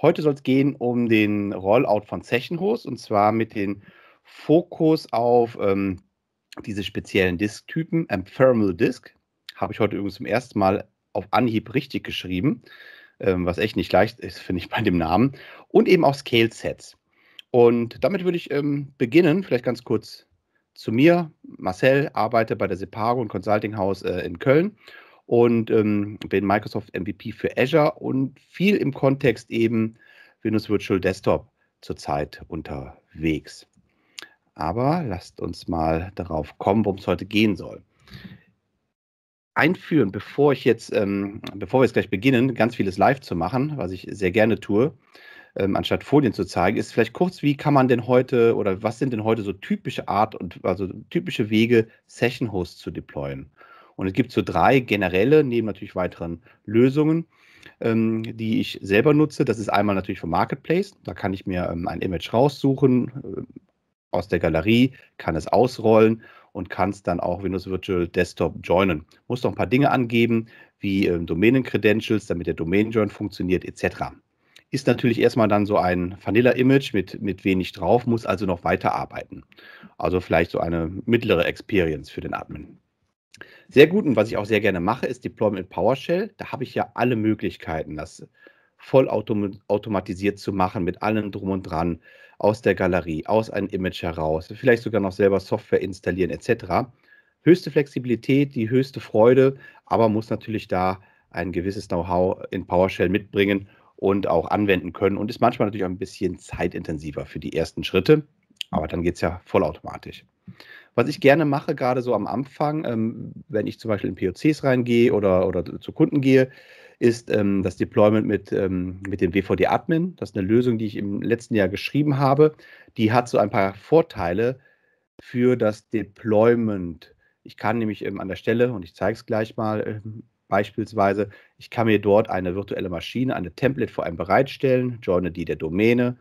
Heute soll es gehen um den Rollout von Zechenhost und zwar mit dem Fokus auf ähm, diese speziellen Disktypen. Ähm, typen Disk habe ich heute übrigens zum ersten Mal auf Anhieb richtig geschrieben, ähm, was echt nicht leicht ist, finde ich bei dem Namen. Und eben auch Scale-Sets. Und damit würde ich ähm, beginnen, vielleicht ganz kurz zu mir. Marcel arbeite bei der Separo und Consulting House äh, in Köln und ähm, bin Microsoft MVP für Azure und viel im Kontext eben Windows Virtual Desktop zurzeit unterwegs. Aber lasst uns mal darauf kommen, worum es heute gehen soll. Einführen, bevor ich jetzt, ähm, bevor wir jetzt gleich beginnen, ganz vieles live zu machen, was ich sehr gerne tue, ähm, anstatt Folien zu zeigen, ist vielleicht kurz, wie kann man denn heute oder was sind denn heute so typische Art und also typische Wege, Session Hosts zu deployen? Und es gibt so drei generelle, neben natürlich weiteren Lösungen, ähm, die ich selber nutze. Das ist einmal natürlich vom Marketplace. Da kann ich mir ähm, ein Image raussuchen äh, aus der Galerie, kann es ausrollen und kann es dann auch Windows Virtual Desktop joinen. Muss noch ein paar Dinge angeben, wie ähm, Domänen-Credentials, damit der Domain-Join funktioniert, etc. Ist natürlich erstmal dann so ein Vanilla-Image mit, mit wenig drauf, muss also noch weiterarbeiten. Also vielleicht so eine mittlere Experience für den Admin. Sehr gut und was ich auch sehr gerne mache, ist Deployment in PowerShell. Da habe ich ja alle Möglichkeiten, das voll automatisiert zu machen mit allem drum und dran, aus der Galerie, aus einem Image heraus, vielleicht sogar noch selber Software installieren etc. Höchste Flexibilität, die höchste Freude, aber muss natürlich da ein gewisses Know-how in PowerShell mitbringen und auch anwenden können und ist manchmal natürlich auch ein bisschen zeitintensiver für die ersten Schritte, aber dann geht es ja vollautomatisch. Was ich gerne mache, gerade so am Anfang, ähm, wenn ich zum Beispiel in POCs reingehe oder, oder zu Kunden gehe, ist ähm, das Deployment mit, ähm, mit dem WVD-Admin. Das ist eine Lösung, die ich im letzten Jahr geschrieben habe. Die hat so ein paar Vorteile für das Deployment. Ich kann nämlich ähm, an der Stelle, und ich zeige es gleich mal, ähm, beispielsweise, ich kann mir dort eine virtuelle Maschine, eine Template vor allem bereitstellen, joine die der Domäne,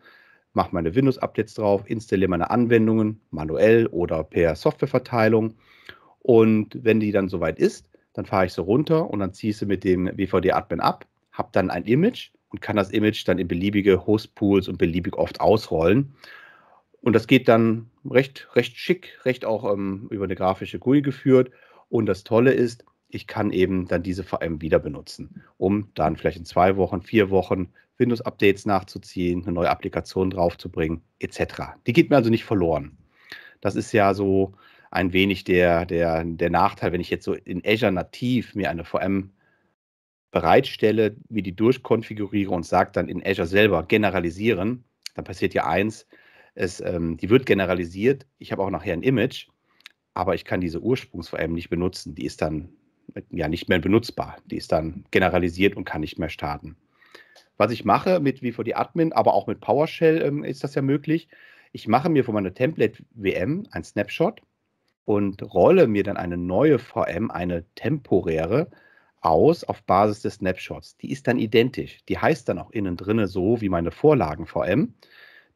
mache meine Windows-Updates drauf, installiere meine Anwendungen manuell oder per Softwareverteilung. Und wenn die dann soweit ist, dann fahre ich sie runter und dann ziehe ich sie mit dem WVD-Admin ab, habe dann ein Image und kann das Image dann in beliebige Hostpools und beliebig oft ausrollen. Und das geht dann recht, recht schick, recht auch ähm, über eine grafische GUI geführt. Und das Tolle ist, ich kann eben dann diese VM wieder benutzen, um dann vielleicht in zwei Wochen, vier Wochen Windows-Updates nachzuziehen, eine neue Applikation draufzubringen, etc. Die geht mir also nicht verloren. Das ist ja so ein wenig der, der, der Nachteil, wenn ich jetzt so in Azure nativ mir eine VM bereitstelle, mir die durchkonfiguriere und sage dann in Azure selber generalisieren, dann passiert ja eins, es, ähm, die wird generalisiert, ich habe auch nachher ein Image, aber ich kann diese Ursprungs-VM nicht benutzen, die ist dann ja nicht mehr benutzbar, die ist dann generalisiert und kann nicht mehr starten was ich mache mit V4D Admin, aber auch mit PowerShell ähm, ist das ja möglich. Ich mache mir von meiner Template WM ein Snapshot und rolle mir dann eine neue VM, eine temporäre, aus auf Basis des Snapshots. Die ist dann identisch. Die heißt dann auch innen drinne so wie meine Vorlagen-VM.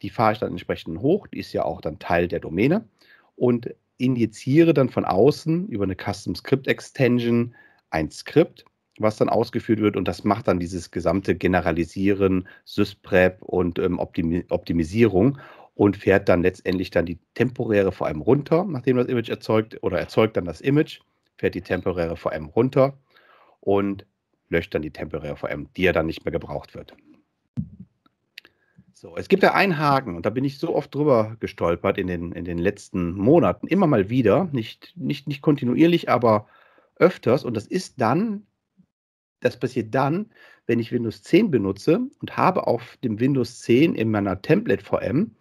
Die fahre ich dann entsprechend hoch. Die ist ja auch dann Teil der Domäne und injiziere dann von außen über eine Custom Script Extension ein Skript, was dann ausgeführt wird. Und das macht dann dieses gesamte Generalisieren, Sysprep und ähm, Optimi Optimisierung und fährt dann letztendlich dann die temporäre vor allem runter, nachdem das Image erzeugt oder erzeugt dann das Image, fährt die temporäre vor allem runter und löscht dann die temporäre VM, die ja dann nicht mehr gebraucht wird. So, es gibt ja einen Haken und da bin ich so oft drüber gestolpert in den, in den letzten Monaten, immer mal wieder, nicht, nicht, nicht kontinuierlich, aber öfters und das ist dann das passiert dann, wenn ich Windows 10 benutze und habe auf dem Windows 10 in meiner Template VM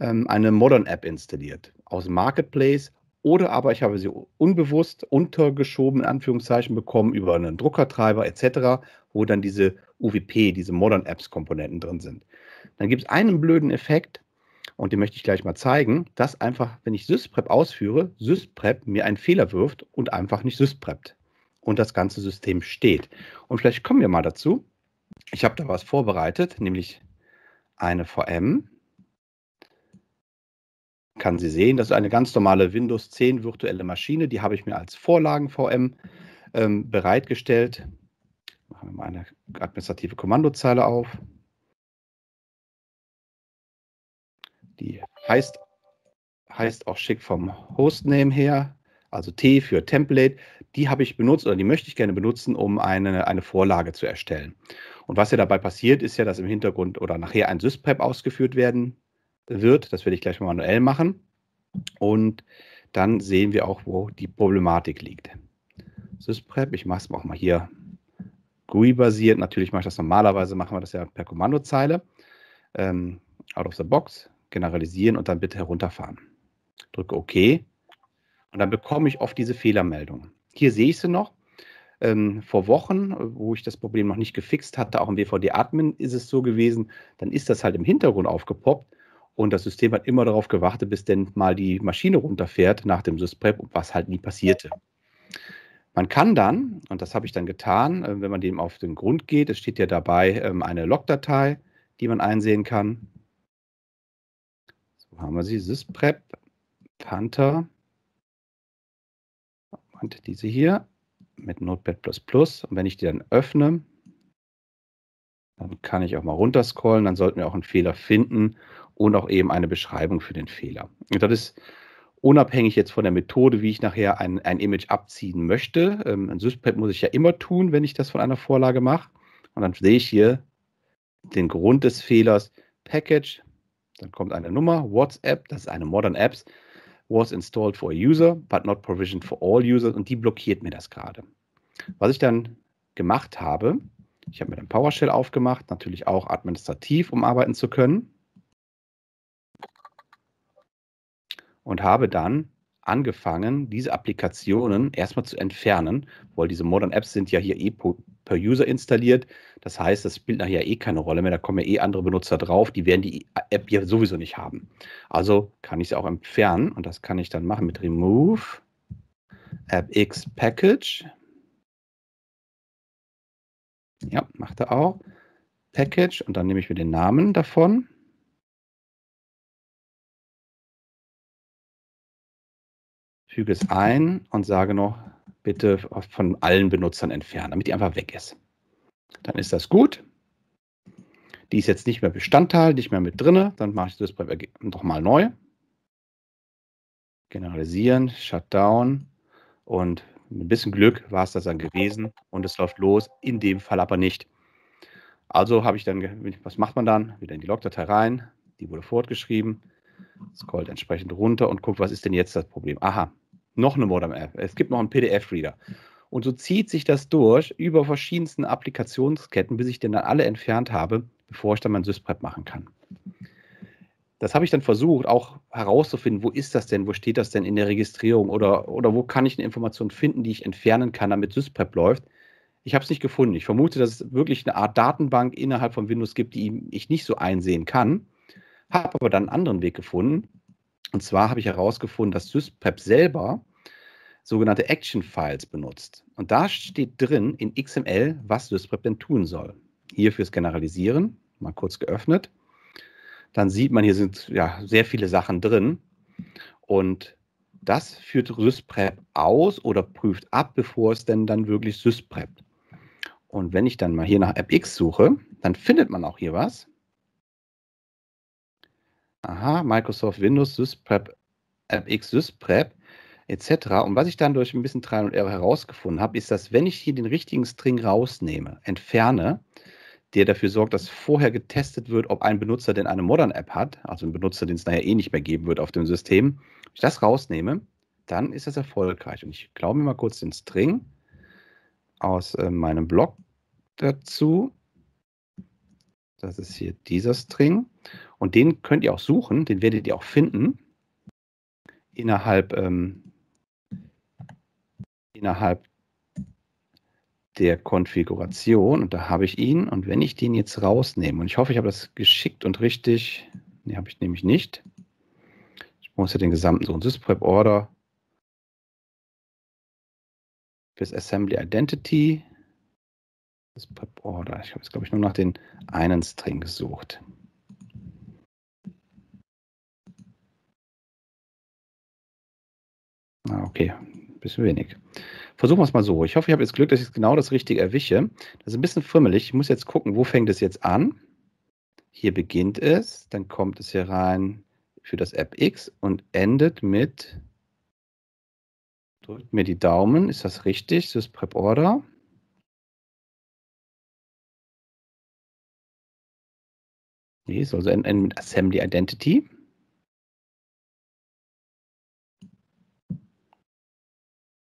ähm, eine Modern App installiert aus Marketplace oder aber ich habe sie unbewusst untergeschoben, in Anführungszeichen, bekommen über einen Druckertreiber etc., wo dann diese UWP, diese Modern Apps Komponenten drin sind. Dann gibt es einen blöden Effekt, und den möchte ich gleich mal zeigen, dass einfach, wenn ich SysPrep ausführe, SysPrep mir einen Fehler wirft und einfach nicht SysPrept und das ganze System steht. Und vielleicht kommen wir mal dazu. Ich habe da was vorbereitet, nämlich eine VM. Kann sie sehen, das ist eine ganz normale Windows 10 virtuelle Maschine. Die habe ich mir als Vorlagen-VM ähm, bereitgestellt. Machen wir mal eine administrative Kommandozeile auf. Die heißt, heißt auch schick vom Hostname her, also T für Template die habe ich benutzt oder die möchte ich gerne benutzen, um eine, eine Vorlage zu erstellen. Und was ja dabei passiert, ist ja, dass im Hintergrund oder nachher ein SysPrep ausgeführt werden wird. Das werde ich gleich mal manuell machen. Und dann sehen wir auch, wo die Problematik liegt. SysPrep, ich mache es auch mal hier GUI-basiert. Natürlich mache ich das normalerweise, machen wir das ja per Kommandozeile. Ähm, out of the box, generalisieren und dann bitte herunterfahren. Drücke OK. Und dann bekomme ich oft diese Fehlermeldungen. Hier sehe ich sie noch. Ähm, vor Wochen, äh, wo ich das Problem noch nicht gefixt hatte, auch im WVD-Admin ist es so gewesen, dann ist das halt im Hintergrund aufgepoppt und das System hat immer darauf gewartet, bis denn mal die Maschine runterfährt nach dem SysPrep, was halt nie passierte. Man kann dann, und das habe ich dann getan, äh, wenn man dem auf den Grund geht, es steht ja dabei ähm, eine Logdatei, die man einsehen kann. So haben wir sie, SysPrep, Panther. Und diese hier mit Notepad++. Und wenn ich die dann öffne, dann kann ich auch mal runterscrollen. Dann sollten wir auch einen Fehler finden und auch eben eine Beschreibung für den Fehler. Und das ist unabhängig jetzt von der Methode, wie ich nachher ein, ein Image abziehen möchte. Ähm, ein Syspad muss ich ja immer tun, wenn ich das von einer Vorlage mache. Und dann sehe ich hier den Grund des Fehlers. Package, dann kommt eine Nummer, WhatsApp, das ist eine Modern Apps was installed for a user, but not provisioned for all users und die blockiert mir das gerade. Was ich dann gemacht habe, ich habe mir dann PowerShell aufgemacht, natürlich auch administrativ, um arbeiten zu können. Und habe dann angefangen, diese Applikationen erstmal zu entfernen, weil diese Modern Apps sind ja hier eh per User installiert. Das heißt, das spielt nachher eh keine Rolle mehr. Da kommen ja eh andere Benutzer drauf. Die werden die App ja sowieso nicht haben. Also kann ich sie auch entfernen. Und das kann ich dann machen mit Remove AppX Package. Ja, macht er auch. Package. Und dann nehme ich mir den Namen davon. Füge es ein und sage noch bitte von allen Benutzern entfernen, damit die einfach weg ist. Dann ist das gut. Die ist jetzt nicht mehr Bestandteil, nicht mehr mit drin. Dann mache ich das nochmal neu. Generalisieren, Shutdown und mit ein bisschen Glück war es das dann gewesen und es läuft los, in dem Fall aber nicht. Also habe ich dann, was macht man dann? Wieder in die Logdatei rein, die wurde fortgeschrieben, scrollt entsprechend runter und guckt, was ist denn jetzt das Problem? Aha, noch eine Modem App, es gibt noch einen PDF-Reader. Und so zieht sich das durch über verschiedensten Applikationsketten, bis ich den dann alle entfernt habe, bevor ich dann mein SysPrep machen kann. Das habe ich dann versucht, auch herauszufinden, wo ist das denn, wo steht das denn in der Registrierung oder, oder wo kann ich eine Information finden, die ich entfernen kann, damit SysPrep läuft. Ich habe es nicht gefunden. Ich vermute, dass es wirklich eine Art Datenbank innerhalb von Windows gibt, die ich nicht so einsehen kann. Habe aber dann einen anderen Weg gefunden. Und zwar habe ich herausgefunden, dass SysPrep selber sogenannte Action-Files benutzt. Und da steht drin in XML, was SysPrep denn tun soll. Hier fürs Generalisieren, mal kurz geöffnet. Dann sieht man, hier sind ja sehr viele Sachen drin. Und das führt SysPrep aus oder prüft ab, bevor es denn dann wirklich SysPrep. Und wenn ich dann mal hier nach AppX suche, dann findet man auch hier was. Aha, Microsoft Windows SysPrep, AppX SysPrep etc. Und was ich dann durch ein bisschen Trial und Error herausgefunden habe, ist, dass wenn ich hier den richtigen String rausnehme, entferne, der dafür sorgt, dass vorher getestet wird, ob ein Benutzer denn eine Modern-App hat, also ein Benutzer, den es nachher eh nicht mehr geben wird auf dem System, wenn ich das rausnehme, dann ist das erfolgreich. Und ich glaube mir mal kurz den String aus äh, meinem Blog dazu. Das ist hier dieser String. Und den könnt ihr auch suchen, den werdet ihr auch finden innerhalb ähm, innerhalb der Konfiguration und da habe ich ihn und wenn ich den jetzt rausnehme und ich hoffe, ich habe das geschickt und richtig, ne, habe ich nämlich nicht. Ich muss ja den gesamten so SysPrep Order bis Assembly Identity SysPrep Order. Ich habe jetzt glaube ich nur nach den einen String gesucht. Ah, okay, bisschen wenig. Versuchen wir es mal so. Ich hoffe, ich habe jetzt Glück, dass ich genau das Richtige erwische. Das ist ein bisschen frimmelig. Ich muss jetzt gucken, wo fängt es jetzt an? Hier beginnt es, dann kommt es hier rein für das App X und endet mit, drückt mir die Daumen, ist das richtig? Das ist Prep Order. Nee, soll also enden mit Assembly Identity.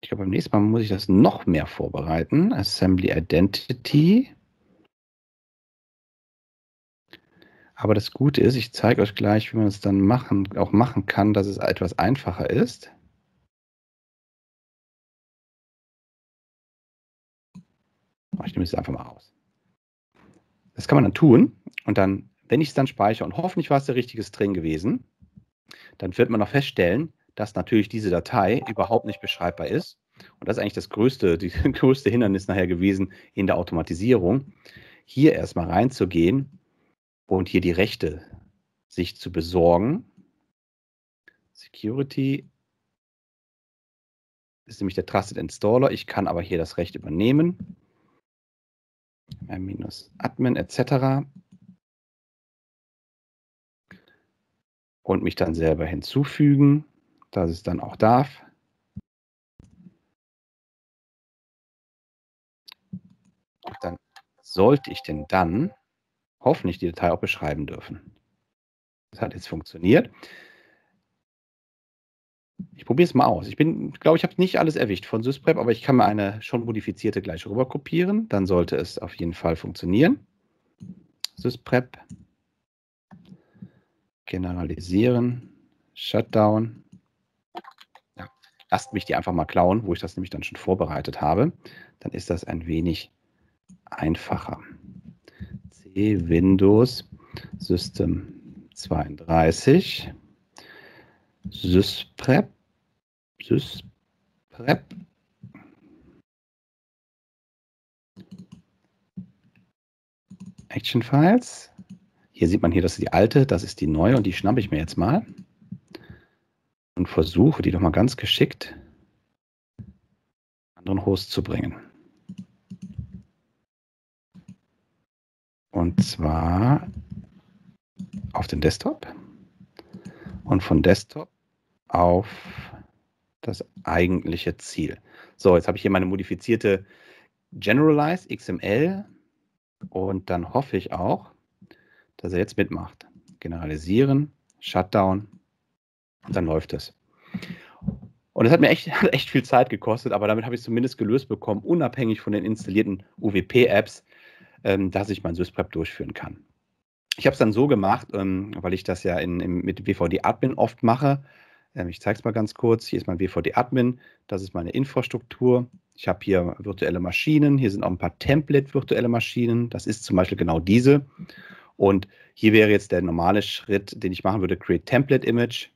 Ich glaube, beim nächsten Mal muss ich das noch mehr vorbereiten. Assembly Identity. Aber das Gute ist, ich zeige euch gleich, wie man es dann machen, auch machen kann, dass es etwas einfacher ist. Ich nehme es einfach mal aus. Das kann man dann tun und dann, wenn ich es dann speichere und hoffentlich war es der richtige String gewesen, dann wird man noch feststellen, dass natürlich diese Datei überhaupt nicht beschreibbar ist. Und das ist eigentlich das größte, die größte Hindernis nachher gewesen in der Automatisierung, hier erstmal reinzugehen und hier die Rechte sich zu besorgen. Security ist nämlich der Trusted Installer. Ich kann aber hier das Recht übernehmen. Minus Admin etc. Und mich dann selber hinzufügen dass es dann auch darf. Und dann sollte ich denn dann hoffentlich die Datei auch beschreiben dürfen. Das hat jetzt funktioniert. Ich probiere es mal aus. Ich bin, glaube ich, habe nicht alles erwischt von SysPrep, aber ich kann mir eine schon modifizierte gleich rüber kopieren. Dann sollte es auf jeden Fall funktionieren. SysPrep generalisieren, Shutdown lasst mich die einfach mal klauen, wo ich das nämlich dann schon vorbereitet habe. Dann ist das ein wenig einfacher. C Windows System 32 Sysprep Sysprep Action Files. Hier sieht man hier, das ist die alte, das ist die neue und die schnappe ich mir jetzt mal und versuche, die nochmal ganz geschickt anderen Host zu bringen. Und zwar auf den Desktop und von Desktop auf das eigentliche Ziel. So, jetzt habe ich hier meine modifizierte Generalize XML und dann hoffe ich auch, dass er jetzt mitmacht. Generalisieren, Shutdown, dann läuft es. Und es hat mir echt, hat echt viel Zeit gekostet, aber damit habe ich es zumindest gelöst bekommen, unabhängig von den installierten UWP-Apps, ähm, dass ich mein SysPrep durchführen kann. Ich habe es dann so gemacht, ähm, weil ich das ja in, in, mit WVD-Admin oft mache. Ähm, ich zeige es mal ganz kurz. Hier ist mein WVD-Admin, das ist meine Infrastruktur. Ich habe hier virtuelle Maschinen, hier sind auch ein paar Template-virtuelle Maschinen. Das ist zum Beispiel genau diese. Und hier wäre jetzt der normale Schritt, den ich machen würde, Create Template Image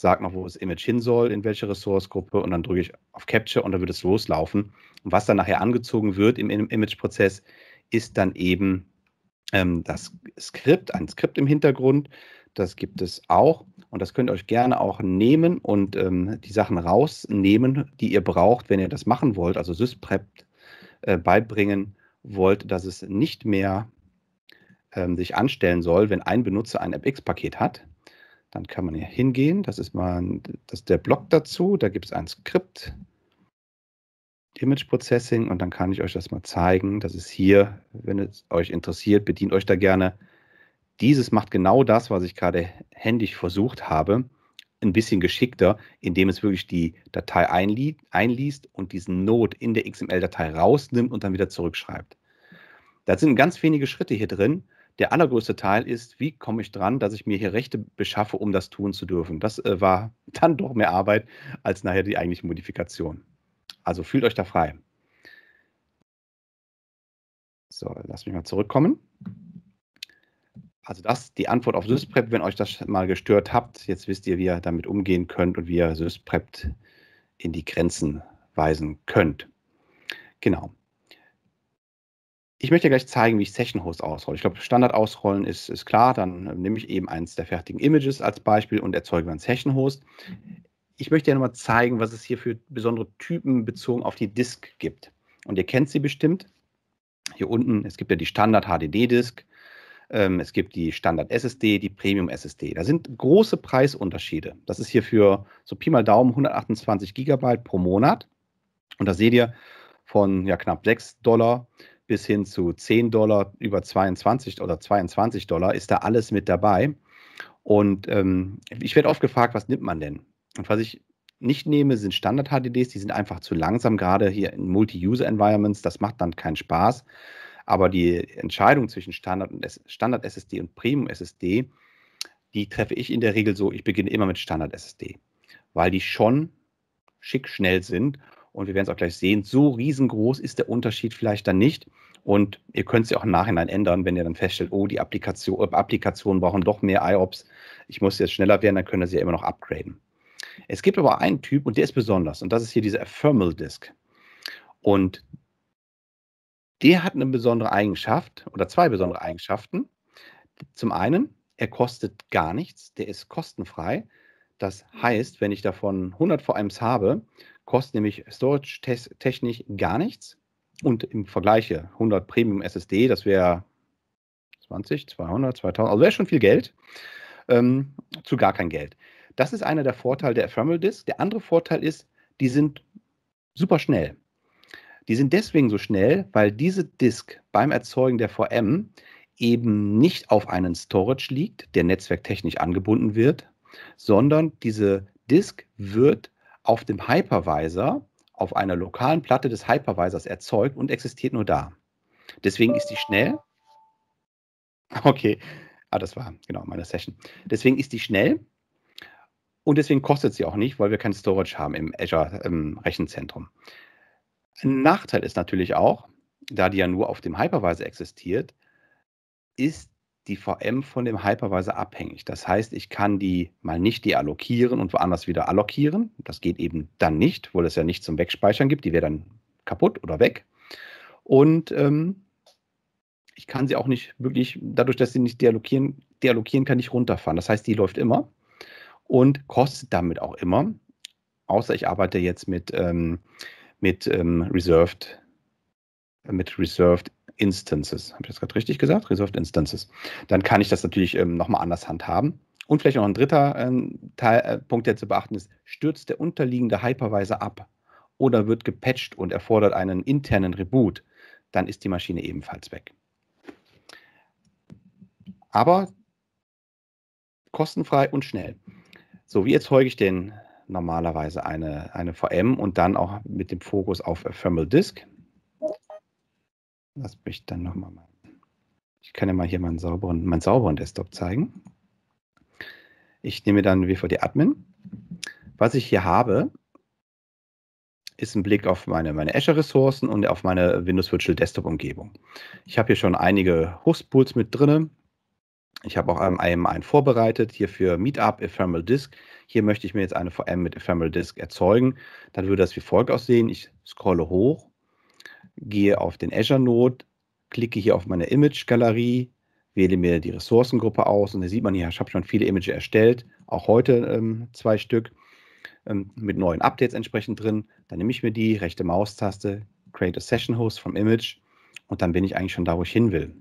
sage noch, wo das Image hin soll, in welche Ressourcegruppe und dann drücke ich auf Capture und dann wird es loslaufen. Und was dann nachher angezogen wird im Image-Prozess, ist dann eben ähm, das Skript, ein Skript im Hintergrund. Das gibt es auch und das könnt ihr euch gerne auch nehmen und ähm, die Sachen rausnehmen, die ihr braucht, wenn ihr das machen wollt, also SysPrep äh, beibringen wollt, dass es nicht mehr ähm, sich anstellen soll, wenn ein Benutzer ein AppX-Paket hat, dann kann man hier hingehen. Das ist mal das ist der Blog dazu. Da gibt es ein Skript, Image Processing und dann kann ich euch das mal zeigen. Das ist hier, wenn es euch interessiert, bedient euch da gerne. Dieses macht genau das, was ich gerade händisch versucht habe, ein bisschen geschickter, indem es wirklich die Datei einlie einliest und diesen Node in der XML-Datei rausnimmt und dann wieder zurückschreibt. Da sind ganz wenige Schritte hier drin der allergrößte Teil ist, wie komme ich dran, dass ich mir hier Rechte beschaffe, um das tun zu dürfen. Das äh, war dann doch mehr Arbeit als nachher die eigentliche Modifikation. Also fühlt euch da frei. So, lasst mich mal zurückkommen. Also das die Antwort auf SysPrep. Wenn euch das mal gestört habt, jetzt wisst ihr, wie ihr damit umgehen könnt und wie ihr SysPrep in die Grenzen weisen könnt. Genau ich möchte gleich zeigen, wie ich Session Host ausrolle. Ich glaube, Standard ausrollen ist, ist klar. Dann äh, nehme ich eben eins der fertigen Images als Beispiel und erzeuge dann Session Host. Mhm. Ich möchte ja nochmal zeigen, was es hier für besondere Typen bezogen auf die Disk gibt. Und ihr kennt sie bestimmt. Hier unten, es gibt ja die Standard HDD-Disk, ähm, es gibt die Standard SSD, die Premium SSD. Da sind große Preisunterschiede. Das ist hier für so Pi mal Daumen 128 Gigabyte pro Monat. Und da seht ihr von ja, knapp 6 Dollar bis hin zu 10 Dollar über 22 oder 22 Dollar ist da alles mit dabei. Und ähm, ich werde oft gefragt, was nimmt man denn? Und was ich nicht nehme, sind Standard-HDDs, die sind einfach zu langsam, gerade hier in Multi-User-Environments, das macht dann keinen Spaß. Aber die Entscheidung zwischen Standard, und Standard-SSD und Premium-SSD, die treffe ich in der Regel so, ich beginne immer mit Standard-SSD, weil die schon schick schnell sind und wir werden es auch gleich sehen, so riesengroß ist der Unterschied vielleicht dann nicht. Und ihr könnt sie auch im Nachhinein ändern, wenn ihr dann feststellt, oh, die Applikation, äh, Applikationen brauchen doch mehr IOPS, ich muss jetzt schneller werden, dann können sie ja immer noch upgraden. Es gibt aber einen Typ und der ist besonders und das ist hier dieser Thermal Disk. Und der hat eine besondere Eigenschaft oder zwei besondere Eigenschaften. Zum einen, er kostet gar nichts, der ist kostenfrei. Das heißt, wenn ich davon 100 VMs habe, kostet nämlich storage-technisch gar nichts. Und im Vergleich 100 Premium SSD, das wäre 20, 200, 2000, also wäre schon viel Geld, ähm, zu gar kein Geld. Das ist einer der Vorteile der Ephemeral Disk. Der andere Vorteil ist, die sind super schnell. Die sind deswegen so schnell, weil diese Disk beim Erzeugen der VM eben nicht auf einen Storage liegt, der netzwerktechnisch angebunden wird, sondern diese Disk wird auf dem Hypervisor auf einer lokalen Platte des Hypervisors erzeugt und existiert nur da. Deswegen ist die schnell. Okay, ah, das war genau meine Session. Deswegen ist die schnell und deswegen kostet sie auch nicht, weil wir kein Storage haben im Azure im ähm, Rechenzentrum. Ein Nachteil ist natürlich auch, da die ja nur auf dem Hypervisor existiert, ist die VM von dem Hypervisor abhängig. Das heißt, ich kann die mal nicht deallokieren und woanders wieder allokieren. Das geht eben dann nicht, weil es ja nicht zum Wegspeichern gibt. Die wäre dann kaputt oder weg. Und ähm, ich kann sie auch nicht wirklich, dadurch, dass sie nicht deallokieren, deallokieren kann ich runterfahren. Das heißt, die läuft immer und kostet damit auch immer. Außer ich arbeite jetzt mit, ähm, mit ähm, Reserved, mit Reserved Instances. Habe ich das gerade richtig gesagt? Resolved Instances. Dann kann ich das natürlich ähm, nochmal anders handhaben. Und vielleicht noch ein dritter ähm, Teil, äh, Punkt, der zu beachten ist, stürzt der unterliegende Hypervisor ab oder wird gepatcht und erfordert einen internen Reboot, dann ist die Maschine ebenfalls weg. Aber kostenfrei und schnell. So, wie erzeuge ich denn normalerweise eine, eine VM und dann auch mit dem Fokus auf Thermal Disk? Lass mich dann nochmal mal. Ich kann ja mal hier meinen sauberen, meinen sauberen Desktop zeigen. Ich nehme dann WVD Admin. Was ich hier habe, ist ein Blick auf meine, meine Azure-Ressourcen und auf meine Windows Virtual Desktop-Umgebung. Ich habe hier schon einige Host-Pools mit drin. Ich habe auch einen vorbereitet, hier für Meetup Ephemeral Disk. Hier möchte ich mir jetzt eine VM mit Ephemeral Disk erzeugen. Dann würde das wie folgt aussehen. Ich scrolle hoch gehe auf den Azure Node, klicke hier auf meine Image-Galerie, wähle mir die Ressourcengruppe aus und da sieht man hier, ich habe schon viele Images erstellt, auch heute ähm, zwei Stück ähm, mit neuen Updates entsprechend drin. Dann nehme ich mir die rechte Maustaste, Create a Session Host from Image und dann bin ich eigentlich schon da, wo ich hin will.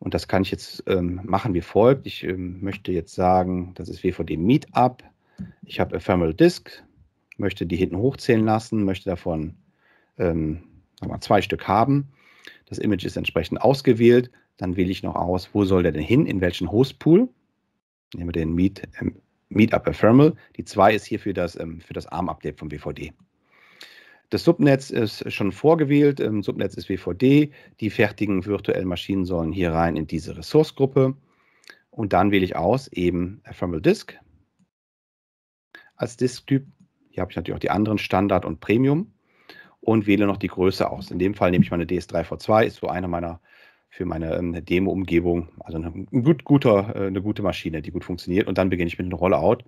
Und das kann ich jetzt ähm, machen wie folgt. Ich ähm, möchte jetzt sagen, das ist WVD Meetup. Ich habe Ephemeral Disk, möchte die hinten hochzählen lassen, möchte davon ähm, aber zwei Stück haben. Das Image ist entsprechend ausgewählt. Dann wähle ich noch aus, wo soll der denn hin, in welchen Hostpool. Nehmen wir den Meet, ähm, Meetup Ephemeral. Die 2 ist hier für das, ähm, für das ARM-Update vom WVD. Das Subnetz ist schon vorgewählt. Ähm, Subnetz ist WVD. Die fertigen virtuellen Maschinen sollen hier rein in diese Ressourcegruppe. Und dann wähle ich aus eben Ephemeral Disk. Als Disk-Typ. hier habe ich natürlich auch die anderen Standard und Premium und wähle noch die Größe aus. In dem Fall nehme ich meine DS3V2, ist so eine meiner für meine ähm, Demo-Umgebung, also eine, ein gut, guter, äh, eine gute Maschine, die gut funktioniert. Und dann beginne ich mit einem Rollout.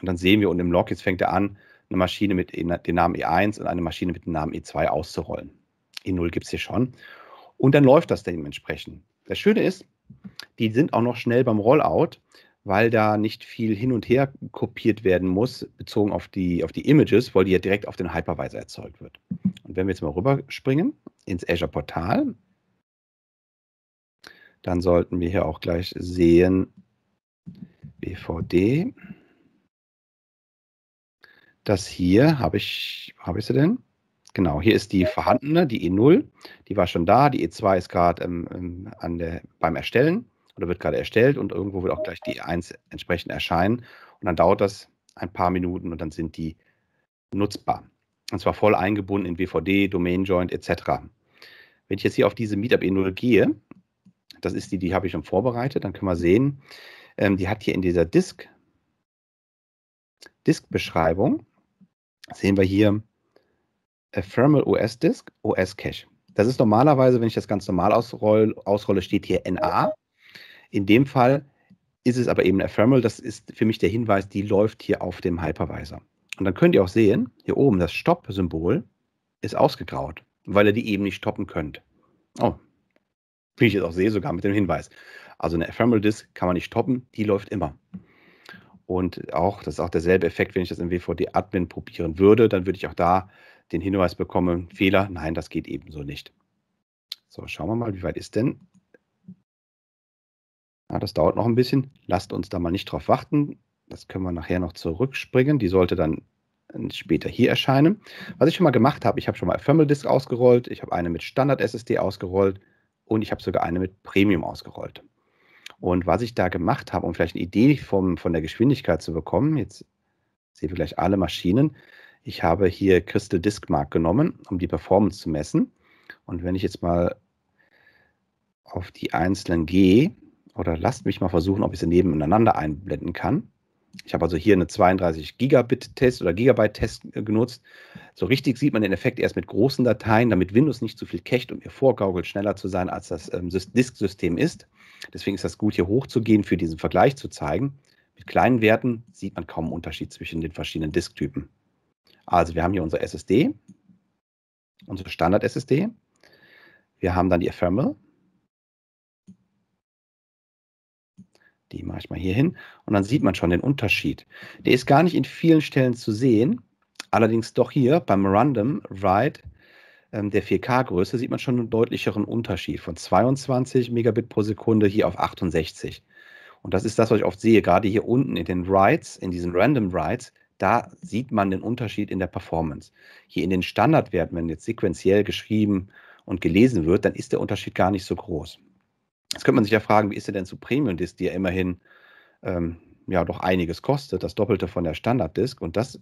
Und dann sehen wir und im Log, jetzt fängt er an, eine Maschine mit e, dem Namen E1 und eine Maschine mit dem Namen E2 auszurollen. E0 gibt es hier schon. Und dann läuft das dementsprechend. Das Schöne ist, die sind auch noch schnell beim Rollout, weil da nicht viel hin und her kopiert werden muss, bezogen auf die, auf die Images, weil die ja direkt auf den Hypervisor erzeugt wird. Und wenn wir jetzt mal rüberspringen ins Azure Portal, dann sollten wir hier auch gleich sehen, BVD. Das hier habe ich, habe ich sie denn? Genau, hier ist die vorhandene, die E0, die war schon da, die E2 ist gerade ähm, ähm beim Erstellen oder wird gerade erstellt und irgendwo wird auch gleich die 1 entsprechend erscheinen. Und dann dauert das ein paar Minuten und dann sind die nutzbar. Und zwar voll eingebunden in WVD, Domain Joint etc. Wenn ich jetzt hier auf diese Meetup E0 gehe, das ist die, die habe ich schon vorbereitet, dann können wir sehen, ähm, die hat hier in dieser Disk, Disk-Beschreibung, sehen wir hier A Thermal OS Disk, OS Cache. Das ist normalerweise, wenn ich das ganz normal ausroll, ausrolle, steht hier NA. In dem Fall ist es aber eben Ephemeral, das ist für mich der Hinweis, die läuft hier auf dem Hypervisor. Und dann könnt ihr auch sehen, hier oben, das Stopp-Symbol ist ausgegraut, weil ihr die eben nicht stoppen könnt. Oh, wie ich jetzt auch sehe, sogar mit dem Hinweis. Also eine Ephemeral Disk kann man nicht stoppen, die läuft immer. Und auch, das ist auch derselbe Effekt, wenn ich das im WVD-Admin probieren würde, dann würde ich auch da den Hinweis bekommen, Fehler, nein, das geht ebenso nicht. So, schauen wir mal, wie weit ist denn ja, das dauert noch ein bisschen. Lasst uns da mal nicht drauf warten. Das können wir nachher noch zurückspringen. Die sollte dann äh, später hier erscheinen. Was ich schon mal gemacht habe, ich habe schon mal Thermal Disk ausgerollt, ich habe eine mit Standard SSD ausgerollt und ich habe sogar eine mit Premium ausgerollt. Und was ich da gemacht habe, um vielleicht eine Idee vom, von der Geschwindigkeit zu bekommen, jetzt sehen wir gleich alle Maschinen. Ich habe hier Crystal Disk Mark genommen, um die Performance zu messen. Und wenn ich jetzt mal auf die einzelnen gehe, oder lasst mich mal versuchen, ob ich sie nebeneinander einblenden kann. Ich habe also hier eine 32 Gigabit-Test oder Gigabyte-Test äh, genutzt. So richtig sieht man den Effekt erst mit großen Dateien, damit Windows nicht zu viel kecht und mir vorgaukelt, schneller zu sein, als das ähm, Disk-System ist. Deswegen ist das gut, hier hochzugehen, für diesen Vergleich zu zeigen. Mit kleinen Werten sieht man kaum einen Unterschied zwischen den verschiedenen Disk-Typen. Also wir haben hier unsere SSD, unsere Standard-SSD. Wir haben dann die Ephemeral, die mache ich mal hier hin. Und dann sieht man schon den Unterschied. Der ist gar nicht in vielen Stellen zu sehen. Allerdings doch hier beim Random Write ähm, der 4K-Größe sieht man schon einen deutlicheren Unterschied von 22 Megabit pro Sekunde hier auf 68. Und das ist das, was ich oft sehe, gerade hier unten in den Writes, in diesen Random Writes, da sieht man den Unterschied in der Performance. Hier in den Standardwerten, wenn jetzt sequenziell geschrieben und gelesen wird, dann ist der Unterschied gar nicht so groß. Jetzt könnte man sich ja fragen, wie ist er denn zu Premium Disk, die ja immerhin ähm, ja doch einiges kostet, das Doppelte von der Standard Disk. Und das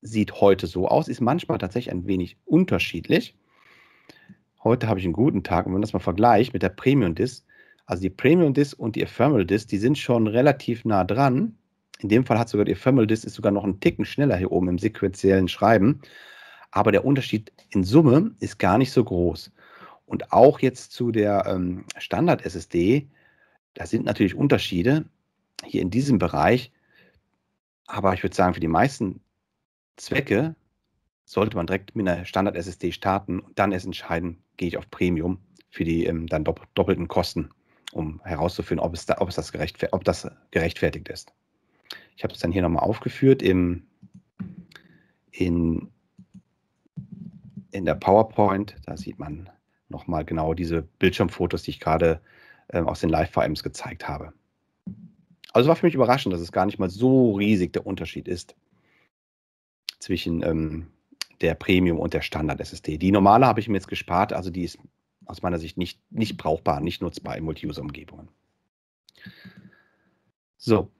sieht heute so aus, ist manchmal tatsächlich ein wenig unterschiedlich. Heute habe ich einen guten Tag und wenn man das mal vergleicht mit der Premium Disk, also die Premium Disk und die Ephemeral Disk, die sind schon relativ nah dran. In dem Fall hat sogar die Ephemeral Disk ist sogar noch einen Ticken schneller hier oben im sequentiellen Schreiben. Aber der Unterschied in Summe ist gar nicht so groß. Und auch jetzt zu der ähm, Standard-SSD, da sind natürlich Unterschiede hier in diesem Bereich. Aber ich würde sagen, für die meisten Zwecke sollte man direkt mit einer Standard-SSD starten und dann erst entscheiden, gehe ich auf Premium für die ähm, dann dopp doppelten Kosten, um herauszufinden, ob, es da, ob, es das, ob das gerechtfertigt ist. Ich habe es dann hier nochmal aufgeführt im, in, in der PowerPoint. Da sieht man nochmal genau diese Bildschirmfotos, die ich gerade ähm, aus den Live-VMs gezeigt habe. Also war für mich überraschend, dass es gar nicht mal so riesig der Unterschied ist zwischen ähm, der Premium und der Standard-SSD. Die normale habe ich mir jetzt gespart, also die ist aus meiner Sicht nicht, nicht brauchbar, nicht nutzbar in Multi-User-Umgebungen. So,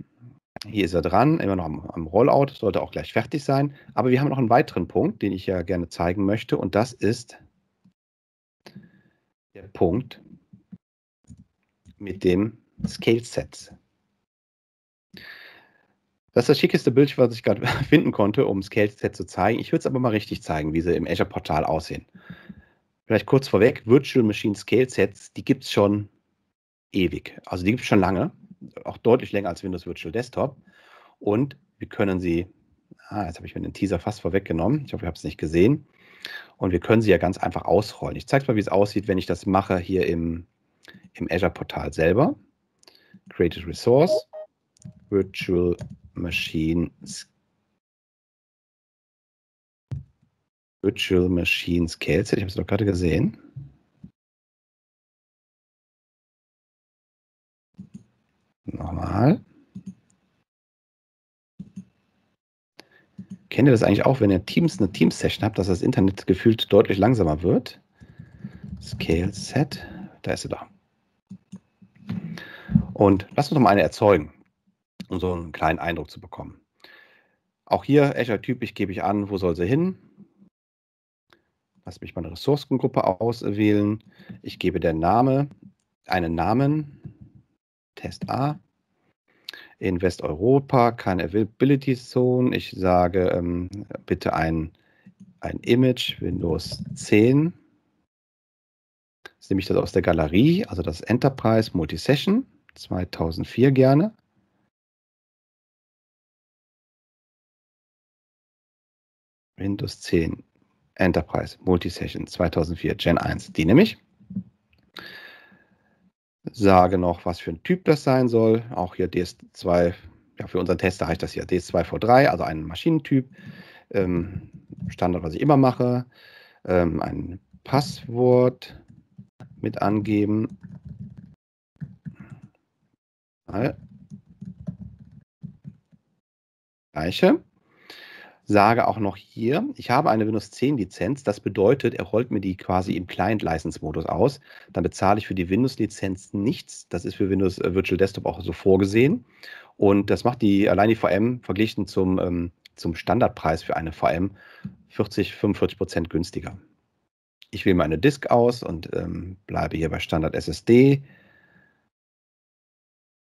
hier ist er dran, immer noch am, am, Rollout, sollte auch gleich fertig sein. Aber wir haben noch einen weiteren Punkt, den ich ja gerne zeigen möchte, und das ist der Punkt mit dem scale Sets. Das ist das schickeste Bild, was ich gerade finden konnte, um Scale-Set zu zeigen. Ich würde es aber mal richtig zeigen, wie sie im Azure-Portal aussehen. Vielleicht kurz vorweg, Virtual Machine Scale-Sets, die gibt es schon ewig. Also die gibt es schon lange, auch deutlich länger als Windows Virtual Desktop. Und wir können sie, ah, jetzt habe ich mir den Teaser fast vorweggenommen, ich hoffe, ihr habt es nicht gesehen. Und wir können sie ja ganz einfach ausrollen. Ich zeige es mal, wie es aussieht, wenn ich das mache hier im, im Azure-Portal selber. Created Resource, Virtual Machine, Virtual Machine Scaleset. Ich habe es doch gerade gesehen. Nochmal. Kennt ihr das eigentlich auch, wenn ihr Teams eine Teams-Session habt, dass das Internet gefühlt deutlich langsamer wird? Scale Set, da ist sie da. Und lass uns noch mal eine erzeugen, um so einen kleinen Eindruck zu bekommen. Auch hier, Azure typisch, gebe ich an, wo soll sie hin? Lass mich mal eine Ressourcengruppe auswählen. Ich gebe der Name einen Namen, Test A in Westeuropa keine Availability Zone. Ich sage ähm, bitte ein, ein Image Windows 10. Das nehme ich das aus der Galerie, also das Enterprise Multisession 2004 gerne. Windows 10 Enterprise Multisession 2004 Gen 1, die nehme ich sage noch, was für ein Typ das sein soll. Auch hier DS2, ja, für unseren Tester heißt das hier DS2V3, also ein Maschinentyp. Ähm, Standard, was ich immer mache. Ähm, ein Passwort mit angeben. Mal. Gleiche sage auch noch hier, ich habe eine Windows 10 Lizenz. Das bedeutet, er rollt mir die quasi im Client License Modus aus. Dann bezahle ich für die Windows Lizenz nichts. Das ist für Windows äh, Virtual Desktop auch so vorgesehen. Und das macht die allein die VM verglichen zum, ähm, zum Standardpreis für eine VM 40, 45 Prozent günstiger. Ich wähle meine Disk aus und ähm, bleibe hier bei Standard SSD.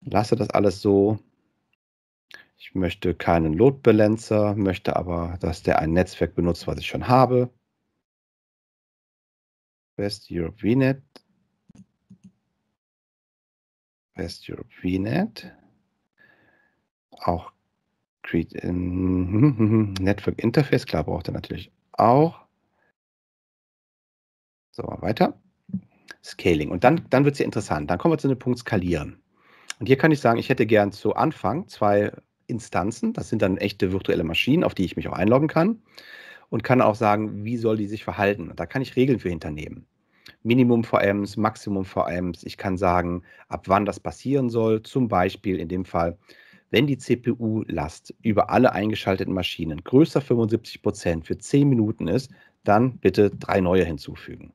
Lasse das alles so. Ich möchte keinen Load Balancer, möchte aber, dass der ein Netzwerk benutzt, was ich schon habe. West Europe VNet. West Europe VNet. Auch Create in Network Interface, klar braucht er natürlich auch. So, weiter. Scaling. Und dann, dann wird es ja interessant. Dann kommen wir zu dem Punkt Skalieren. Und hier kann ich sagen, ich hätte gern zu Anfang zwei Instanzen. Das sind dann echte virtuelle Maschinen, auf die ich mich auch einloggen kann und kann auch sagen, wie soll die sich verhalten. Da kann ich Regeln für hinternehmen. Minimum VMs, Maximum VMs. Ich kann sagen, ab wann das passieren soll. Zum Beispiel in dem Fall, wenn die CPU-Last über alle eingeschalteten Maschinen größer 75 Prozent für 10 Minuten ist, dann bitte drei neue hinzufügen.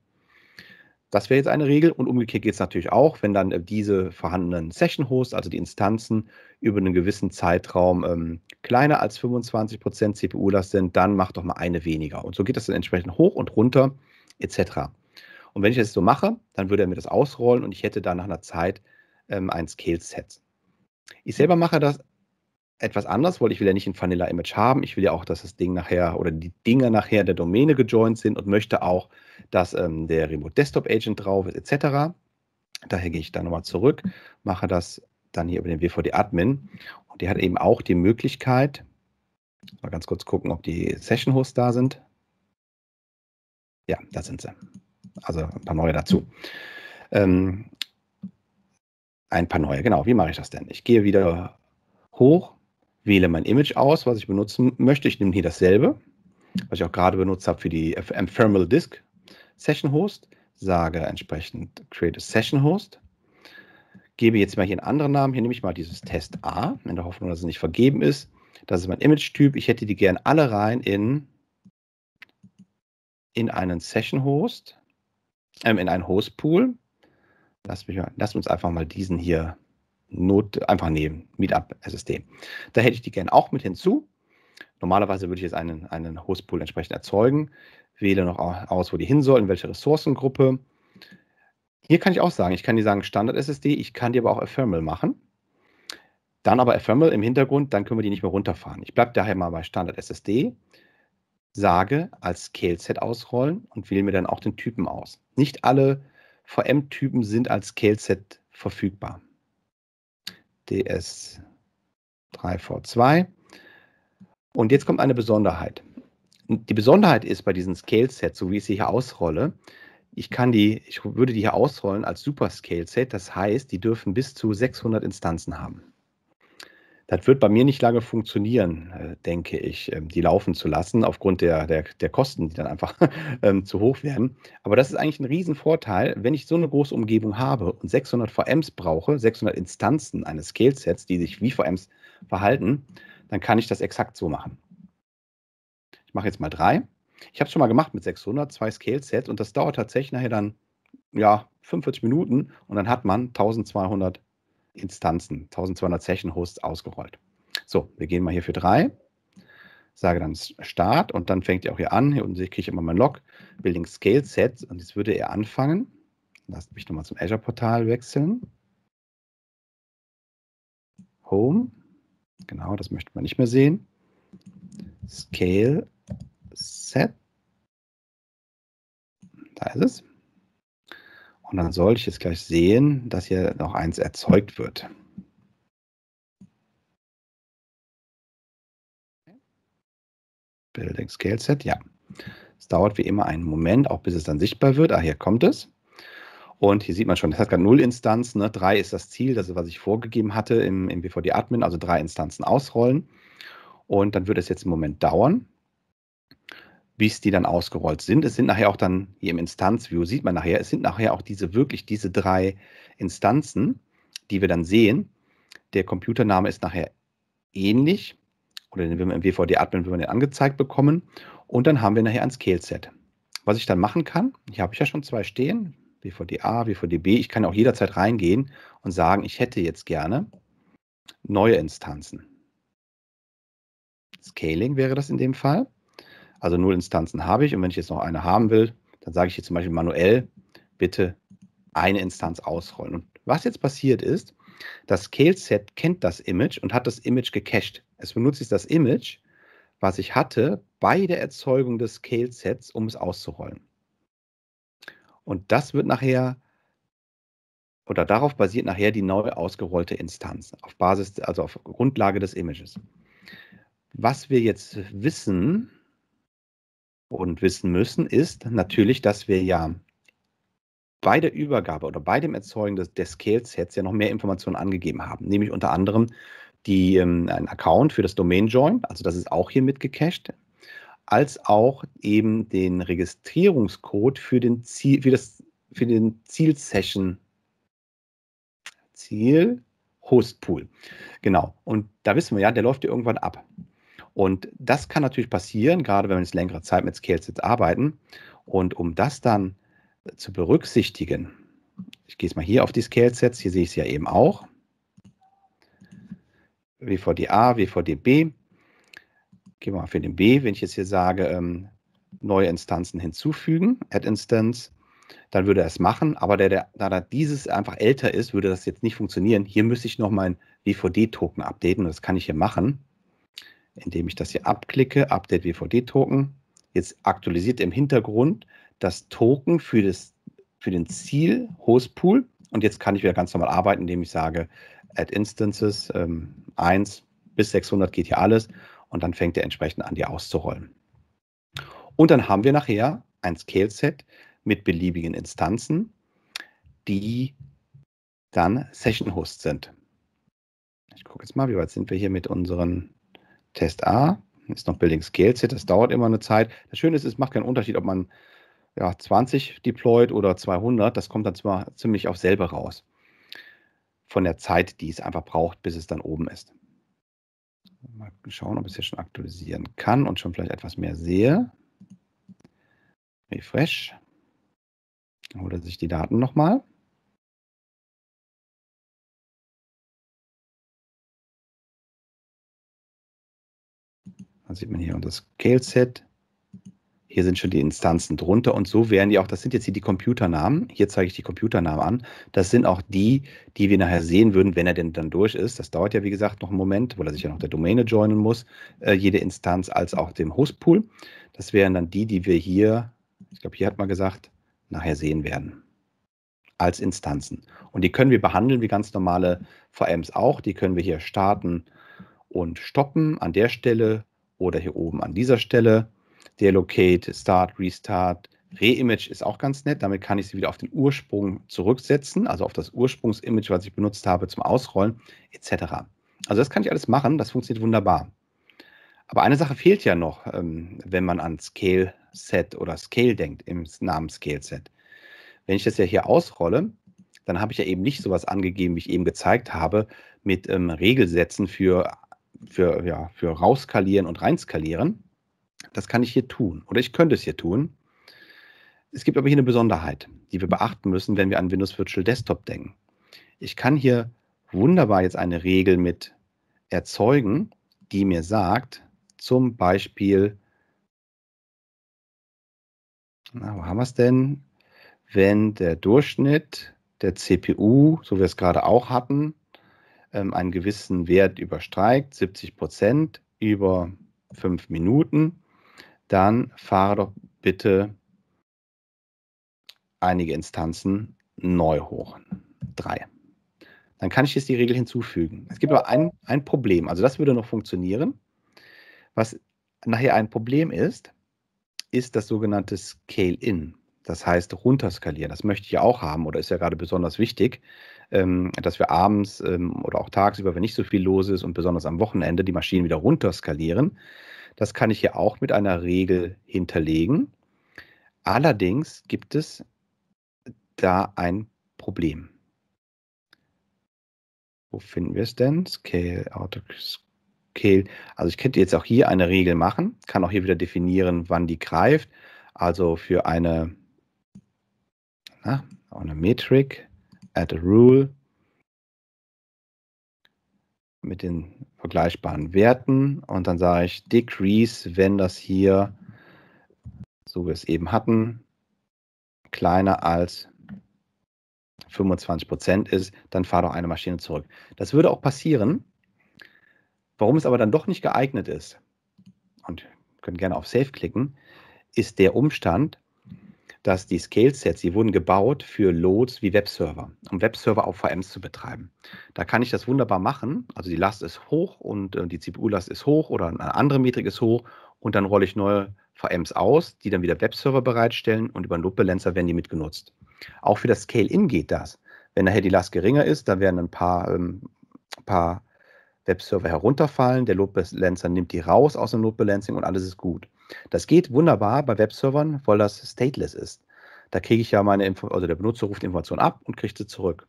Das wäre jetzt eine Regel. Und umgekehrt geht es natürlich auch, wenn dann äh, diese vorhandenen Session-Hosts, also die Instanzen, über einen gewissen Zeitraum ähm, kleiner als 25% CPU-Last sind, dann macht doch mal eine weniger. Und so geht das dann entsprechend hoch und runter, etc. Und wenn ich das so mache, dann würde er mir das ausrollen und ich hätte dann nach einer Zeit ähm, ein Skill-Set. Ich selber mache das etwas anders, weil ich will ja nicht ein Vanilla-Image haben. Ich will ja auch, dass das Ding nachher oder die Dinger nachher der Domäne gejoint sind und möchte auch, dass ähm, der Remote Desktop Agent drauf ist, etc. Daher gehe ich dann nochmal zurück, mache das dann hier über den WVD-Admin. Und der hat eben auch die Möglichkeit, mal ganz kurz gucken, ob die Session-Hosts da sind. Ja, da sind sie. Also ein paar neue dazu. Ähm, ein paar neue, genau. Wie mache ich das denn? Ich gehe wieder hoch wähle mein Image aus, was ich benutzen möchte. Ich nehme hier dasselbe, was ich auch gerade benutzt habe für die Ephemeral Disk Session Host. Sage entsprechend Create a Session Host. Gebe jetzt mal hier einen anderen Namen. Hier nehme ich mal dieses Test A, in der Hoffnung, dass es nicht vergeben ist. Das ist mein Image-Typ. Ich hätte die gern alle rein in, in einen Session Host, ähm, in einen Host Pool. Lass, mich lass uns einfach mal diesen hier Not einfach nehmen, meetup ssd Da hätte ich die gerne auch mit hinzu. Normalerweise würde ich jetzt einen, einen Hostpool entsprechend erzeugen, wähle noch aus, wo die hin soll, in welche Ressourcengruppe. Hier kann ich auch sagen, ich kann die sagen Standard-SSD, ich kann die aber auch Ephemeral machen. Dann aber Ephemeral im Hintergrund, dann können wir die nicht mehr runterfahren. Ich bleibe daher mal bei Standard-SSD, sage als Scale-Set ausrollen und wähle mir dann auch den Typen aus. Nicht alle VM-Typen sind als Scale-Set verfügbar. DS3V2. Und jetzt kommt eine Besonderheit. Die Besonderheit ist bei diesen Scale-Sets, so wie ich sie hier ausrolle, ich kann die, ich würde die hier ausrollen als Super Scale Set. Das heißt, die dürfen bis zu 600 Instanzen haben. Das wird bei mir nicht lange funktionieren, äh, denke ich, ähm, die laufen zu lassen, aufgrund der, der, der Kosten, die dann einfach ähm, zu hoch werden. Aber das ist eigentlich ein Riesenvorteil, wenn ich so eine große Umgebung habe und 600 VMs brauche, 600 Instanzen eines Scale-Sets, die sich wie VMs verhalten, dann kann ich das exakt so machen. Ich mache jetzt mal drei. Ich habe es schon mal gemacht mit 600, zwei Scale-Sets und das dauert tatsächlich nachher dann ja, 45 Minuten und dann hat man 1200 Instanzen, 1200 Session Hosts ausgerollt. So, wir gehen mal hier für drei, sage dann Start und dann fängt er auch hier an. Hier unten sehe ich, kriege ich immer mein Log, Building Scale Sets und jetzt würde er anfangen. Lasst mich nochmal zum Azure Portal wechseln. Home, genau, das möchte man nicht mehr sehen. Scale Set, da ist es. Und dann sollte ich jetzt gleich sehen, dass hier noch eins erzeugt wird. Building Scale Set, ja. Es dauert wie immer einen Moment, auch bis es dann sichtbar wird. Ah, hier kommt es. Und hier sieht man schon, das hat gerade null Instanzen. Ne? Drei ist das Ziel, das ist, was ich vorgegeben hatte im, im BVD-Admin, also drei Instanzen ausrollen. Und dann wird es jetzt einen Moment dauern bis die dann ausgerollt sind. Es sind nachher auch dann hier im Instanzview, sieht man nachher, es sind nachher auch diese wirklich diese drei Instanzen, die wir dann sehen. Der Computername ist nachher ähnlich oder den wir im WVD-Admin, wenn wir den angezeigt bekommen. Und dann haben wir nachher ein Scale-Set. Was ich dann machen kann, hier habe ich ja schon zwei stehen, WVDA, WVDB. Ich kann auch jederzeit reingehen und sagen, ich hätte jetzt gerne neue Instanzen. Scaling wäre das in dem Fall. Also null Instanzen habe ich und wenn ich jetzt noch eine haben will, dann sage ich hier zum Beispiel manuell, bitte eine Instanz ausrollen. Und was jetzt passiert ist, das Scale-Set kennt das Image und hat das Image gecached. Es benutzt jetzt das Image, was ich hatte, bei der Erzeugung des Scale-Sets, um es auszurollen. Und das wird nachher oder darauf basiert nachher die neu ausgerollte Instanz, auf Basis, also auf Grundlage des Images. Was wir jetzt wissen, und wissen müssen, ist natürlich, dass wir ja bei der Übergabe oder bei dem Erzeugen des, des Scale-Sets ja noch mehr Informationen angegeben haben, nämlich unter anderem die, ähm, einen Account für das Domain-Join, also das ist auch hier mit gecached, als auch eben den Registrierungscode für, den Ziel, für, das, für den Ziel-Session. Ziel, Hostpool. Genau. Und da wissen wir ja, der läuft ja irgendwann ab. Und das kann natürlich passieren, gerade wenn wir jetzt längere Zeit mit Scalesets arbeiten. Und um das dann zu berücksichtigen, ich gehe jetzt mal hier auf die Scalesets, hier sehe ich es ja eben auch. WVDA, WVDB. Gehen wir mal für den B, wenn ich jetzt hier sage, ähm, neue Instanzen hinzufügen, Add Instance, dann würde er es machen. Aber der, der, da dieses einfach älter ist, würde das jetzt nicht funktionieren. Hier müsste ich noch meinen WVD-Token updaten. Das kann ich hier machen indem ich das hier abklicke, Update WVD-Token. Jetzt aktualisiert im Hintergrund das Token für, das, für den Ziel Host Pool. Und jetzt kann ich wieder ganz normal arbeiten, indem ich sage, Add Instances ähm, 1 bis 600 geht hier alles. Und dann fängt er entsprechend an, die auszurollen. Und dann haben wir nachher ein Scale-Set mit beliebigen Instanzen, die dann Session-Hosts sind. Ich gucke jetzt mal, wie weit sind wir hier mit unseren Test A, ist noch Building Scale Set, das mhm. dauert immer eine Zeit. Das Schöne ist, es macht keinen Unterschied, ob man ja, 20 deployed oder 200, das kommt dann zwar ziemlich auf selber raus. Von der Zeit, die es einfach braucht, bis es dann oben ist. Mal schauen, ob ich es hier schon aktualisieren kann und schon vielleicht etwas mehr sehe. Refresh. Holt er sich die Daten nochmal. mal. Dann sieht man hier unser Scale-Set. Hier sind schon die Instanzen drunter und so werden die auch, das sind jetzt hier die Computernamen. Hier zeige ich die Computernamen an. Das sind auch die, die wir nachher sehen würden, wenn er denn dann durch ist. Das dauert ja, wie gesagt, noch einen Moment, weil er sich ja noch der Domäne joinen muss, äh, jede Instanz als auch dem Hostpool. Das wären dann die, die wir hier, ich glaube, hier hat man gesagt, nachher sehen werden als Instanzen. Und die können wir behandeln wie ganz normale VMs auch. Die können wir hier starten und stoppen. An der Stelle oder hier oben an dieser Stelle. Der Locate, Start, Restart, Reimage ist auch ganz nett. Damit kann ich sie wieder auf den Ursprung zurücksetzen, also auf das Ursprungsimage, was ich benutzt habe zum Ausrollen etc. Also das kann ich alles machen, das funktioniert wunderbar. Aber eine Sache fehlt ja noch, ähm, wenn man an Scale Set oder Scale denkt im Namen Scale Set. Wenn ich das ja hier ausrolle, dann habe ich ja eben nicht sowas angegeben, wie ich eben gezeigt habe, mit ähm, Regelsätzen für für, ja, für rausskalieren und reinskalieren. Das kann ich hier tun oder ich könnte es hier tun. Es gibt aber hier eine Besonderheit, die wir beachten müssen, wenn wir an Windows Virtual Desktop denken. Ich kann hier wunderbar jetzt eine Regel mit erzeugen, die mir sagt, zum Beispiel, na, wo haben wir es denn? Wenn der Durchschnitt der CPU, so wie wir es gerade auch hatten, ähm, einen gewissen Wert übersteigt, 70 Prozent über fünf Minuten, dann fahre doch bitte einige Instanzen neu hoch. Drei. Dann kann ich jetzt die Regel hinzufügen. Es gibt aber ein, ein Problem. Also das würde noch funktionieren. Was nachher ein Problem ist, ist das sogenannte Scale-In. Das heißt runterskalieren. Das möchte ich ja auch haben oder ist ja gerade besonders wichtig ähm, dass wir abends ähm, oder auch tagsüber, wenn nicht so viel los ist und besonders am Wochenende, die Maschinen wieder runter skalieren. Das kann ich hier auch mit einer Regel hinterlegen. Allerdings gibt es da ein Problem. Wo finden wir es denn? Scale, Auto Scale. Also ich könnte jetzt auch hier eine Regel machen, kann auch hier wieder definieren, wann die greift. Also für eine, na, eine Metrik add a rule mit den vergleichbaren Werten und dann sage ich decrease, wenn das hier, so wir es eben hatten, kleiner als 25 Prozent ist, dann fahr doch eine Maschine zurück. Das würde auch passieren. Warum es aber dann doch nicht geeignet ist, und können gerne auf Save klicken, ist der Umstand, dass die Scale-Sets, die wurden gebaut für Loads wie Webserver, um Webserver auf VMs zu betreiben. Da kann ich das wunderbar machen. Also die Last ist hoch und äh, die CPU-Last ist hoch oder eine andere Metrik ist hoch und dann rolle ich neue VMs aus, die dann wieder Webserver bereitstellen und über einen Load Balancer werden die mitgenutzt. Auch für das Scale-In geht das. Wenn nachher die Last geringer ist, da werden ein paar, ähm, paar Webserver herunterfallen, der Load Balancer nimmt die raus aus dem Load Balancing und alles ist gut. Das geht wunderbar bei Webservern, weil das stateless ist. Da kriege ich ja meine, Info also der Benutzer ruft Informationen ab und kriegt sie zurück.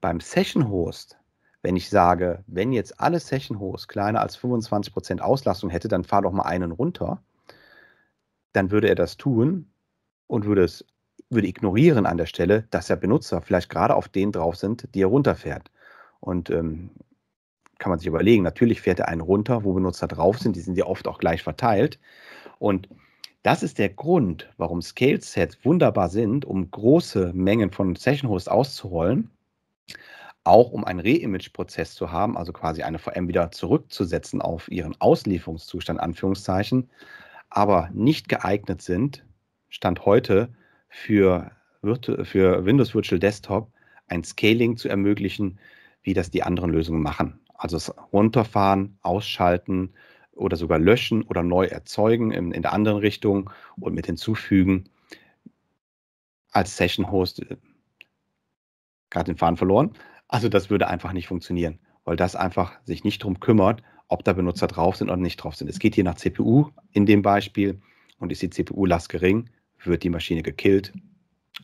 Beim Session Host, wenn ich sage, wenn jetzt alle Session Hosts kleiner als 25% Auslastung hätte, dann fahr doch mal einen runter, dann würde er das tun und würde es würde ignorieren an der Stelle, dass der Benutzer vielleicht gerade auf den drauf sind, die er runterfährt. Und ähm, kann man sich überlegen. Natürlich fährt er einen runter, wo Benutzer drauf sind. Die sind ja oft auch gleich verteilt. Und das ist der Grund, warum Scale-Sets wunderbar sind, um große Mengen von Session-Hosts auszurollen. Auch um einen Re-Image-Prozess zu haben, also quasi eine VM wieder zurückzusetzen auf ihren Auslieferungszustand, Anführungszeichen, aber nicht geeignet sind, Stand heute, für, für Windows Virtual Desktop ein Scaling zu ermöglichen, wie das die anderen Lösungen machen also das runterfahren, ausschalten oder sogar löschen oder neu erzeugen in, in der anderen Richtung und mit hinzufügen. Als Session Host äh, gerade den Faden verloren. Also das würde einfach nicht funktionieren, weil das einfach sich nicht darum kümmert, ob da Benutzer drauf sind oder nicht drauf sind. Es geht hier nach CPU in dem Beispiel und ist die CPU-Last gering, wird die Maschine gekillt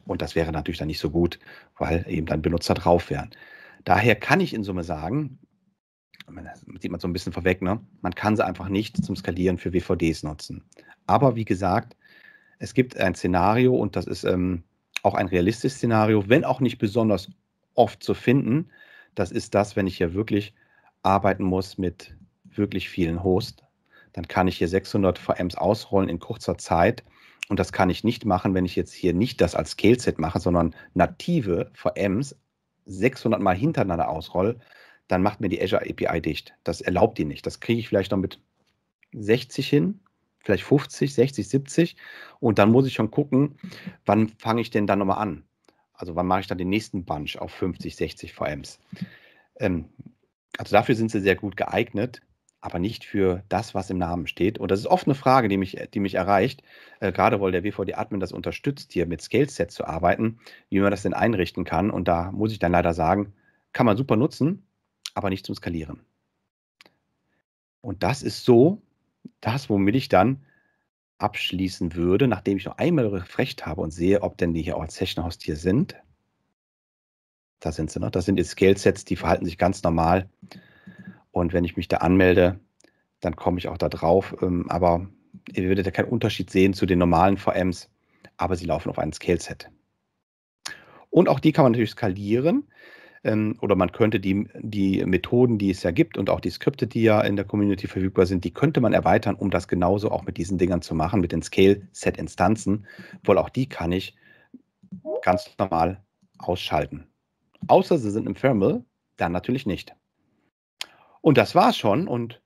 und das wäre natürlich dann nicht so gut, weil eben dann Benutzer drauf wären. Daher kann ich in Summe sagen, das sieht man so ein bisschen vorweg, ne? man kann sie einfach nicht zum Skalieren für WVDs nutzen. Aber wie gesagt, es gibt ein Szenario und das ist ähm, auch ein realistisches Szenario, wenn auch nicht besonders oft zu finden. Das ist das, wenn ich hier wirklich arbeiten muss mit wirklich vielen Hosts, dann kann ich hier 600 VMs ausrollen in kurzer Zeit. Und das kann ich nicht machen, wenn ich jetzt hier nicht das als Scale-Set mache, sondern native VMs 600 mal hintereinander ausrolle dann macht mir die Azure API dicht. Das erlaubt die nicht. Das kriege ich vielleicht noch mit 60 hin, vielleicht 50, 60, 70. Und dann muss ich schon gucken, wann fange ich denn dann nochmal an? Also wann mache ich dann den nächsten Bunch auf 50, 60 VMs? Ähm, also dafür sind sie sehr gut geeignet, aber nicht für das, was im Namen steht. Und das ist oft eine Frage, die mich, die mich erreicht, äh, gerade weil der WVD-Admin das unterstützt, hier mit Scaleset zu arbeiten, wie man das denn einrichten kann. Und da muss ich dann leider sagen, kann man super nutzen, aber nicht zum Skalieren. Und das ist so das, womit ich dann abschließen würde, nachdem ich noch einmal refrecht habe und sehe, ob denn die hier auch als Haustier sind. Da sind sie noch. Ne? Das sind jetzt Scale-Sets, die verhalten sich ganz normal. Und wenn ich mich da anmelde, dann komme ich auch da drauf. Ähm, aber ihr werdet ja keinen Unterschied sehen zu den normalen VMs, aber sie laufen auf einem Scale-Set. Und auch die kann man natürlich skalieren ähm, oder man könnte die, die Methoden, die es ja gibt und auch die Skripte, die ja in der Community verfügbar sind, die könnte man erweitern, um das genauso auch mit diesen Dingern zu machen, mit den Scale-Set-Instanzen, weil auch die kann ich ganz normal ausschalten. Außer sie sind im Thermal, dann natürlich nicht. Und das war's schon und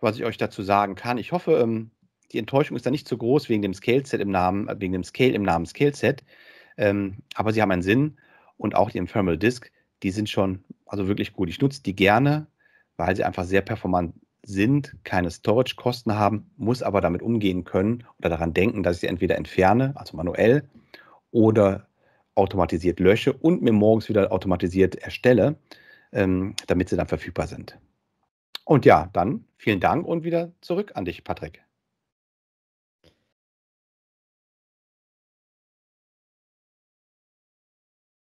was ich euch dazu sagen kann, ich hoffe, ähm, die Enttäuschung ist da nicht so groß wegen dem Scale-Set im Namen, wegen dem Scale im Namen Scale-Set, ähm, aber sie haben einen Sinn und auch die Infernal Disk die sind schon also wirklich gut. Ich nutze die gerne, weil sie einfach sehr performant sind, keine Storage-Kosten haben, muss aber damit umgehen können oder daran denken, dass ich sie entweder entferne, also manuell, oder automatisiert lösche und mir morgens wieder automatisiert erstelle, ähm, damit sie dann verfügbar sind. Und ja, dann vielen Dank und wieder zurück an dich, Patrick.